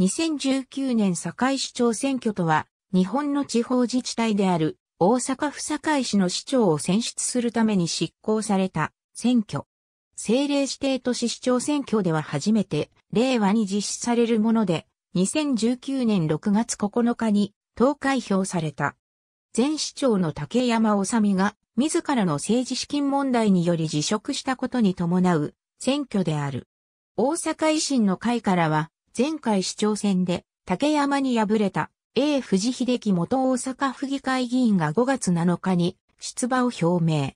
2019年堺市長選挙とは、日本の地方自治体である大阪府堺市の市長を選出するために執行された選挙。政令指定都市市長選挙では初めて令和に実施されるもので、2019年6月9日に投開票された。前市長の竹山治が自らの政治資金問題により辞職したことに伴う選挙である。大阪維新の会からは前回市長選で竹山に敗れた A 藤秀樹元大阪府議会議員が5月7日に出馬を表明。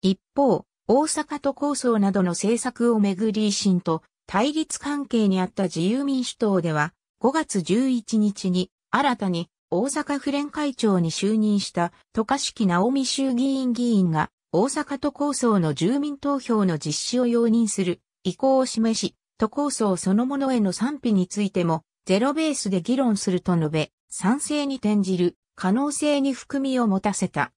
一方、大阪都構想などの政策をめぐり維新と対立関係にあった自由民主党では5月11日に新たに大阪府連会長に就任した渡嘉敷直美衆議院議員が大阪都構想の住民投票の実施を容認する意向を示し都構想そのものへの賛否についても、ゼロベースで議論すると述べ、賛成に転じる可能性に含みを持たせた。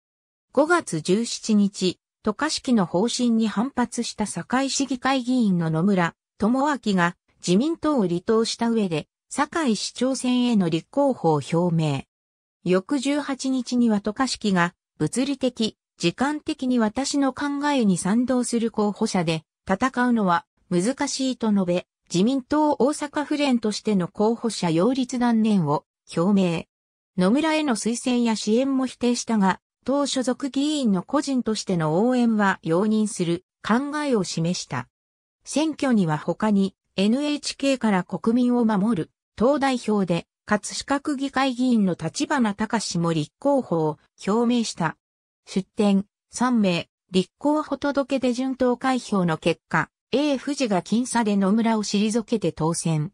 5月17日、渡嘉敷の方針に反発した堺市議会議員の野村智明が自民党を離党した上で、堺市長選への立候補を表明。翌18日には渡嘉敷が物理的、時間的に私の考えに賛同する候補者で戦うのは難しいと述べ、自民党大阪府連としての候補者擁立断念を表明。野村への推薦や支援も否定したが、党所属議員の個人としての応援は容認する考えを示した。選挙には他に NHK から国民を守る党代表で葛飾区議会議員の立花隆史も立候補を表明した。出展3名、立候補届で順当開票の結果、A 富士が僅差で野村を退けて当選。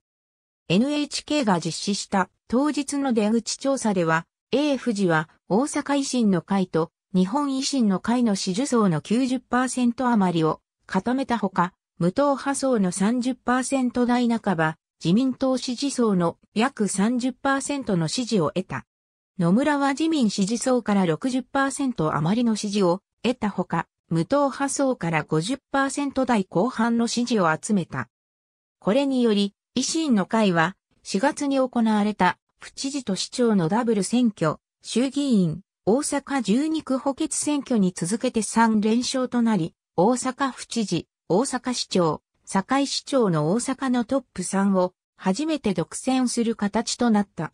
NHK が実施した当日の出口調査では、A 富士は大阪維新の会と日本維新の会の支持層の90%余りを固めたほか、無党派層の30%台半ば、自民党支持層の約30%の支持を得た。野村は自民支持層から60%余りの支持を得たほか、無党派層から50%台後半の支持を集めた。これにより、維新の会は4月に行われた府知事と市長のダブル選挙、衆議院、大阪12区補欠選挙に続けて3連勝となり、大阪府知事、大阪市長、堺市長の大阪のトップ3を初めて独占する形となった。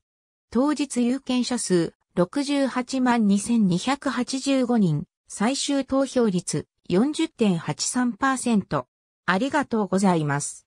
当日有権者数68万2285人、最終投票率40.83%。ありがとうございます。